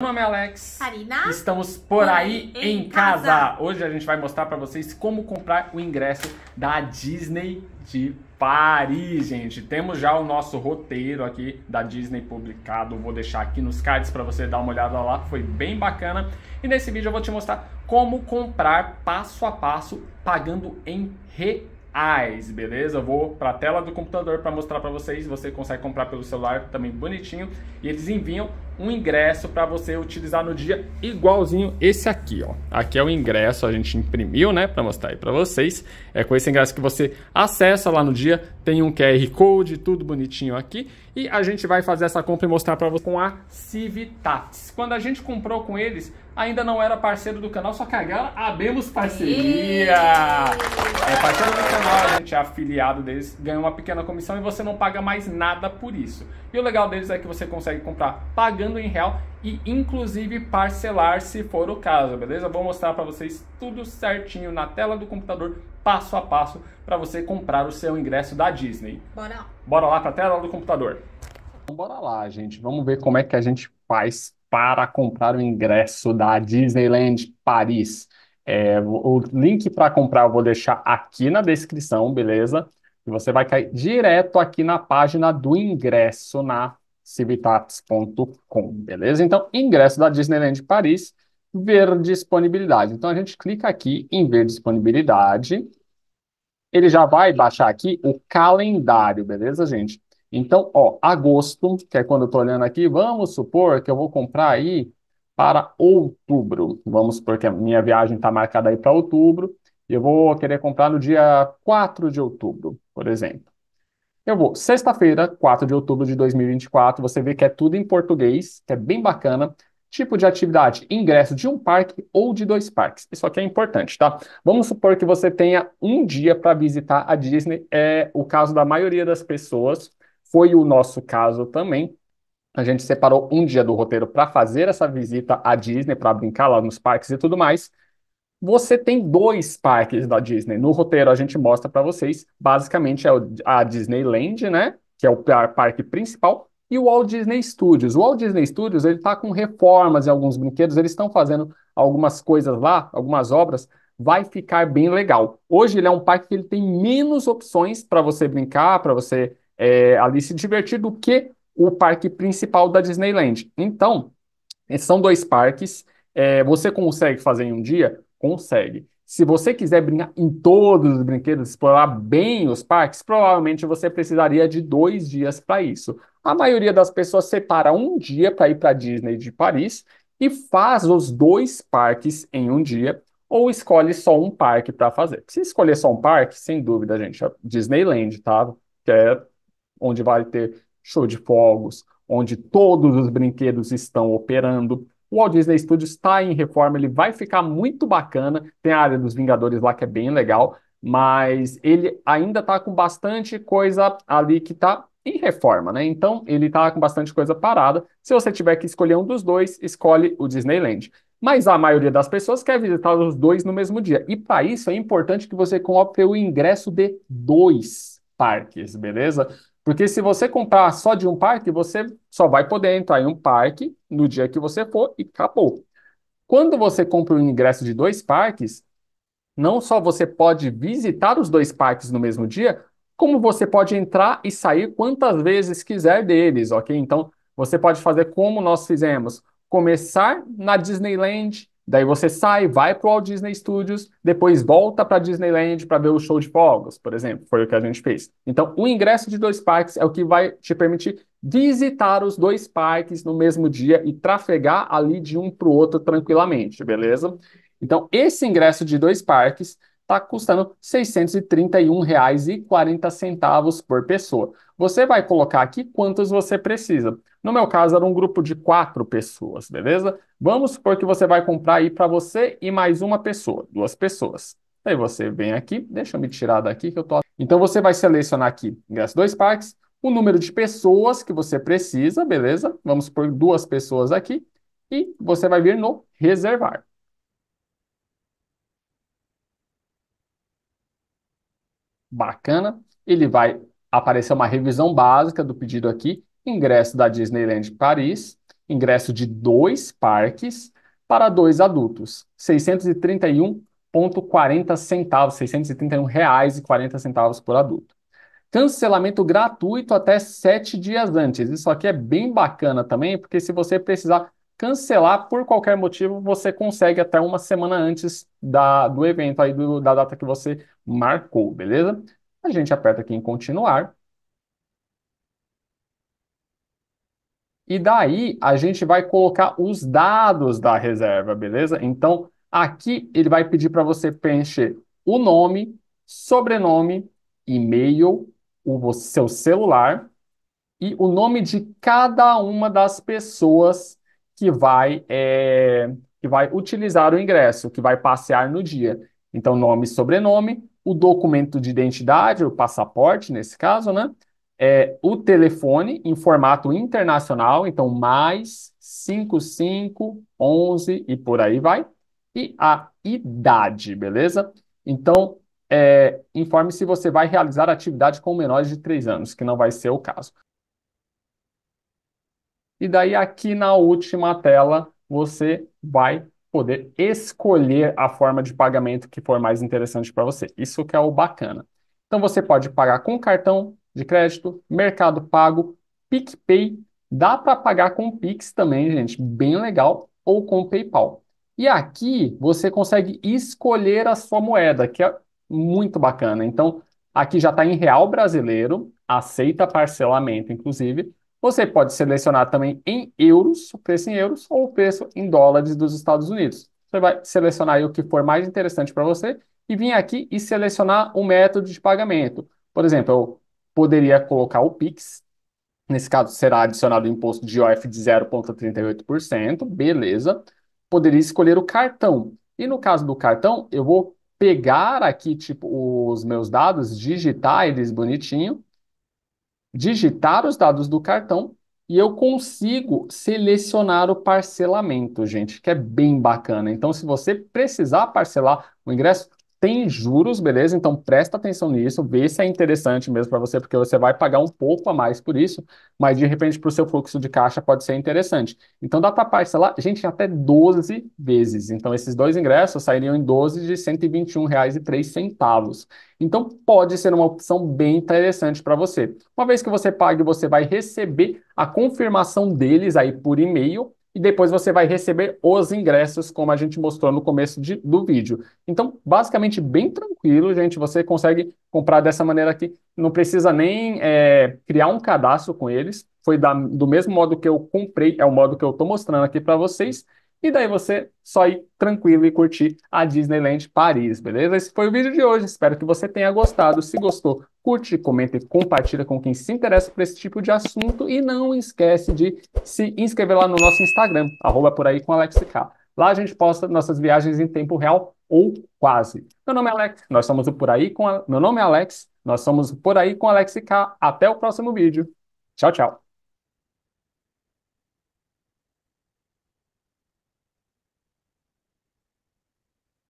Meu nome é Alex. Karina. Estamos por aí em, em casa. casa. Hoje a gente vai mostrar para vocês como comprar o ingresso da Disney de Paris, gente. Temos já o nosso roteiro aqui da Disney publicado. Vou deixar aqui nos cards para você dar uma olhada lá, foi bem bacana. E nesse vídeo eu vou te mostrar como comprar passo a passo pagando em real beleza? vou para a tela do computador para mostrar para vocês. Você consegue comprar pelo celular também bonitinho. E eles enviam um ingresso para você utilizar no dia igualzinho esse aqui, ó. Aqui é o ingresso, a gente imprimiu, né, para mostrar aí para vocês. É com esse ingresso que você acessa lá no dia, tem um QR Code, tudo bonitinho aqui, e a gente vai fazer essa compra e mostrar para você com a Civitatis. Quando a gente comprou com eles, ainda não era parceiro do canal, só que agora abemos parceria! É parceiro do canal, a gente é afiliado deles, ganha uma pequena comissão e você não paga mais nada por isso. E o legal deles é que você consegue comprar pagando em real e inclusive parcelar se for o caso, beleza? Vou mostrar para vocês tudo certinho na tela do computador, passo a passo, para você comprar o seu ingresso da Disney. Bora lá! Bora lá para a tela do computador. Então, bora lá, gente. Vamos ver como é que a gente faz para comprar o ingresso da Disneyland Paris. É, o link para comprar eu vou deixar aqui na descrição, beleza? E você vai cair direto aqui na página do ingresso na civitats.com, beleza? Então, ingresso da Disneyland Paris, ver disponibilidade. Então, a gente clica aqui em ver disponibilidade. Ele já vai baixar aqui o calendário, beleza, gente? Então, ó, agosto, que é quando eu estou olhando aqui, vamos supor que eu vou comprar aí para outubro. Vamos supor que a minha viagem está marcada aí para outubro, e eu vou querer comprar no dia 4 de outubro, por exemplo. Eu vou, sexta-feira, 4 de outubro de 2024, você vê que é tudo em português, que é bem bacana. Tipo de atividade, ingresso de um parque ou de dois parques. Isso aqui é importante, tá? Vamos supor que você tenha um dia para visitar a Disney. É o caso da maioria das pessoas. Foi o nosso caso também. A gente separou um dia do roteiro para fazer essa visita à Disney, para brincar lá nos parques e tudo mais. Você tem dois parques da Disney. No roteiro a gente mostra para vocês, basicamente é a Disneyland, né, que é o parque principal, e o Walt Disney Studios. O Walt Disney Studios, ele está com reformas em alguns brinquedos, eles estão fazendo algumas coisas lá, algumas obras, vai ficar bem legal. Hoje ele é um parque que ele tem menos opções para você brincar, para você é, ali se divertir do que o parque principal da Disneyland. Então, são dois parques. É, você consegue fazer em um dia? Consegue. Se você quiser brincar em todos os brinquedos, explorar bem os parques, provavelmente você precisaria de dois dias para isso. A maioria das pessoas separa um dia para ir para a Disney de Paris e faz os dois parques em um dia, ou escolhe só um parque para fazer. Se escolher só um parque, sem dúvida, gente, é Disneyland, tá? Que é onde vai ter show de fogos, onde todos os brinquedos estão operando. O Walt Disney Studios está em reforma, ele vai ficar muito bacana. Tem a área dos Vingadores lá que é bem legal, mas ele ainda está com bastante coisa ali que está em reforma, né? Então ele está com bastante coisa parada. Se você tiver que escolher um dos dois, escolhe o Disneyland. Mas a maioria das pessoas quer visitar os dois no mesmo dia. E para isso é importante que você compre o ingresso de dois parques, beleza? Porque se você comprar só de um parque, você só vai poder entrar em um parque no dia que você for e acabou. Quando você compra um ingresso de dois parques, não só você pode visitar os dois parques no mesmo dia, como você pode entrar e sair quantas vezes quiser deles, ok? Então, você pode fazer como nós fizemos: começar na Disneyland, Daí você sai, vai para o Walt Disney Studios, depois volta para Disneyland para ver o show de fogos, por exemplo, foi o que a gente fez. Então, o ingresso de dois parques é o que vai te permitir visitar os dois parques no mesmo dia e trafegar ali de um para o outro tranquilamente, beleza? Então, esse ingresso de dois parques está custando R$ 631,40 por pessoa. Você vai colocar aqui quantos você precisa. No meu caso, era um grupo de quatro pessoas, beleza? Vamos supor que você vai comprar aí para você e mais uma pessoa, duas pessoas. Aí você vem aqui, deixa eu me tirar daqui que eu tô. Então você vai selecionar aqui ingresso dois parques, o número de pessoas que você precisa, beleza? Vamos por duas pessoas aqui e você vai vir no reservar. bacana. Ele vai aparecer uma revisão básica do pedido aqui, ingresso da Disneyland Paris, ingresso de dois parques para dois adultos, 631,40 centavos, 631 reais e 40 centavos por adulto. Cancelamento gratuito até sete dias antes. Isso aqui é bem bacana também, porque se você precisar cancelar por qualquer motivo, você consegue até uma semana antes da, do evento, aí do, da data que você marcou, beleza? A gente aperta aqui em continuar. E daí a gente vai colocar os dados da reserva, beleza? Então aqui ele vai pedir para você preencher o nome, sobrenome, e-mail, o seu celular e o nome de cada uma das pessoas que vai, é, que vai utilizar o ingresso, que vai passear no dia. Então, nome e sobrenome, o documento de identidade, o passaporte, nesse caso, né? É, o telefone em formato internacional, então mais 55, 11 e por aí vai. E a idade, beleza? Então, é, informe se você vai realizar atividade com menores de 3 anos, que não vai ser o caso. E daí aqui na última tela você vai poder escolher a forma de pagamento que for mais interessante para você. Isso que é o bacana. Então você pode pagar com cartão de crédito, Mercado Pago, PicPay, dá para pagar com Pix também, gente, bem legal, ou com PayPal. E aqui você consegue escolher a sua moeda, que é muito bacana. Então, aqui já está em real brasileiro, aceita parcelamento, inclusive, você pode selecionar também em euros, o preço em euros, ou o preço em dólares dos Estados Unidos. Você vai selecionar o que for mais interessante para você e vir aqui e selecionar o método de pagamento. Por exemplo, eu poderia colocar o Pix, nesse caso será adicionado o imposto de IOF de 0,38%, beleza. Poderia escolher o cartão. E no caso do cartão, eu vou pegar aqui tipo os meus dados, digitar eles bonitinho digitar os dados do cartão e eu consigo selecionar o parcelamento, gente, que é bem bacana. Então, se você precisar parcelar o ingresso, tem juros, beleza? Então presta atenção nisso, vê se é interessante mesmo para você, porque você vai pagar um pouco a mais por isso, mas de repente para o seu fluxo de caixa pode ser interessante. Então dá para parcelar, gente, até 12 vezes. Então esses dois ingressos sairiam em 12 de R$ 121,03. Então pode ser uma opção bem interessante para você. Uma vez que você pague, você vai receber a confirmação deles aí por e-mail e depois você vai receber os ingressos, como a gente mostrou no começo de, do vídeo. Então, basicamente, bem tranquilo, gente, você consegue comprar dessa maneira aqui, não precisa nem é, criar um cadastro com eles, foi da, do mesmo modo que eu comprei, é o modo que eu estou mostrando aqui para vocês, e daí você só ir tranquilo e curtir a Disneyland Paris, beleza? Esse foi o vídeo de hoje, espero que você tenha gostado. Se gostou, curte, comenta e compartilha com quem se interessa por esse tipo de assunto e não esquece de se inscrever lá no nosso Instagram, arroba por aí com Lá a gente posta nossas viagens em tempo real ou quase. Meu nome é Alex, nós somos o Por Aí com a... Meu nome é Alex, nós somos Por Aí com AlexK. Até o próximo vídeo. Tchau, tchau.